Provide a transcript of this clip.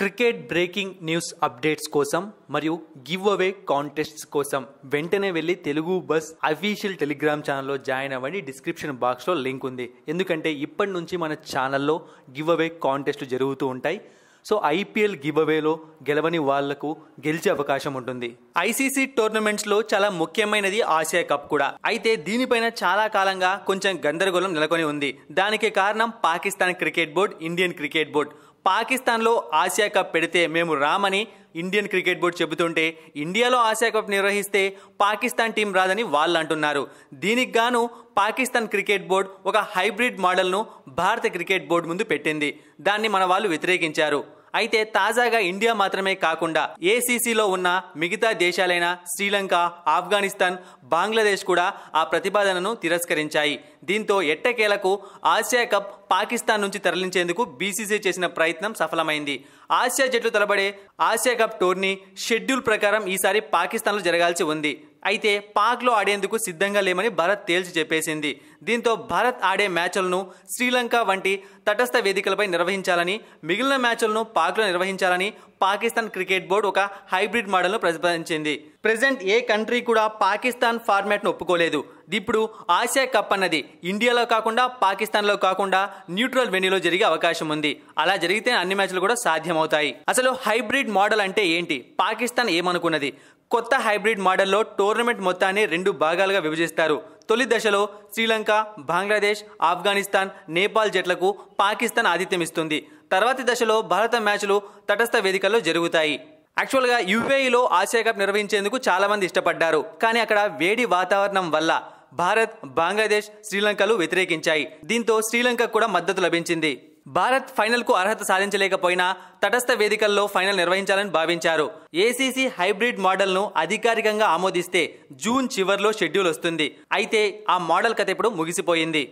cricket breaking news updates కోసం మరియు give away కాంటెస్ట్స్ కోసం వెంటనే వెళ్ళి తెలుగు బస్ అఫీషియల్ టెలిగ్రామ్ ఛానల్లో జాయిన్ అవ్వండి డిస్క్రిప్షన్ బాక్స్లో లింక్ ఉంది ఎందుకంటే ఇప్పటి నుంచి మన ఛానల్లో గివ్ అవే కాంటెస్ట్లు జరుగుతూ ఉంటాయి సో ఐపీఎల్ గివ్ అవేలో గెలవని వాళ్లకు గెలిచే అవకాశం ఉంటుంది ఐసీసీ టోర్నమెంట్స్లో చాలా ముఖ్యమైనది ఆసియా కప్ కూడా అయితే దీనిపైన చాలా కాలంగా కొంచెం గందరగోళం నెలకొని ఉంది దానికి కారణం Pakistan cricket board Indian cricket board పాకిస్తాన్లో ఆసియా కప్ పెడితే మేము రామని ఇండియన్ క్రికెట్ బోర్డు చెబుతుంటే ఇండియాలో ఆసియా కప్ నిర్వహిస్తే పాకిస్తాన్ టీం రాదని వాళ్ళు అంటున్నారు దీనికి గాను పాకిస్తాన్ క్రికెట్ బోర్డు ఒక హైబ్రిడ్ మోడల్ను భారత క్రికెట్ బోర్డు ముందు పెట్టింది దాన్ని మన వాళ్ళు వ్యతిరేకించారు అయితే తాజాగా ఇండియా మాత్రమే కాకుండా ఏసీసీలో ఉన్న మిగతా దేశాలైన శ్రీలంక ఆఫ్ఘనిస్తాన్ బంగ్లాదేశ్ కూడా ఆ ప్రతిపాదనను తిరస్కరించాయి దీంతో ఎట్టకేలకు ఆసియా కప్ పాకిస్తాన్ నుంచి తరలించేందుకు బీసీసీ చేసిన ప్రయత్నం సఫలమైంది ఆసియా జట్లు తలబడే ఆసియా కప్ టోర్నీ షెడ్యూల్ ప్రకారం ఈసారి పాకిస్తాన్లో జరగాల్సి ఉంది అయితే పాక్లో ఆడేందుకు సిద్ధంగా లేమని భారత్ తేల్చి చెప్పేసింది దీంతో భారత్ ఆడే మ్యాచ్లను శ్రీలంక వంటి తటస్థ వేదికలపై నిర్వహించాలని మిగిలిన మ్యాచ్లను పాక్లో నిర్వహించాలని పాకిస్తాన్ క్రికెట్ బోర్డు ఒక హైబ్రిడ్ మోడల్ను ప్రతిపాదించింది ప్రజెంట్ ఏ కంట్రీ కూడా పాకిస్తాన్ ఫార్మాట్ను ఒప్పుకోలేదు ఇప్పుడు ఆసియా కప్ అన్నది ఇండియాలో కాకుండా పాకిస్తాన్లో కాకుండా న్యూట్రల్ వెన్యూలో జరిగే అవకాశం ఉంది అలా జరిగితే అన్ని మ్యాచ్లు కూడా సాధ్యమవుతాయి అసలు హైబ్రిడ్ మోడల్ అంటే ఏంటి పాకిస్తాన్ ఏమనుకున్నది కొత్త హైబ్రిడ్ మోడల్లో టోర్నమెంట్ మొత్తాన్ని రెండు భాగాలుగా విభజిస్తారు తొలి దశలో శ్రీలంక బంగ్లాదేశ్ ఆఫ్ఘనిస్తాన్ నేపాల్ జట్లకు పాకిస్తాన్ ఆతిథ్యం ఇస్తుంది తర్వాతి దశలో భారత మ్యాచ్లు తటస్థ వేదికల్లో జరుగుతాయి యాక్చువల్గా యూఏఈలో ఆసియా కప్ నిర్వహించేందుకు చాలామంది ఇష్టపడ్డారు కానీ అక్కడ వేడి వాతావరణం వల్ల భారత్ బంగ్లాదేశ్ శ్రీలంకలు వ్యతిరేకించాయి దీంతో శ్రీలంక కూడా మద్దతు లభించింది భారత్ ఫైనల్ కు అర్హత సాధించలేకపోయినా తటస్థ వేదికల్లో ఫైనల్ నిర్వహించాలని భావించారు ఏసీసీ హైబ్రిడ్ మోడల్ ను అధికారికంగా ఆమోదిస్తే జూన్ చివరిలో షెడ్యూల్ వస్తుంది అయితే ఆ మోడల్ కథ ఇప్పుడు ముగిసిపోయింది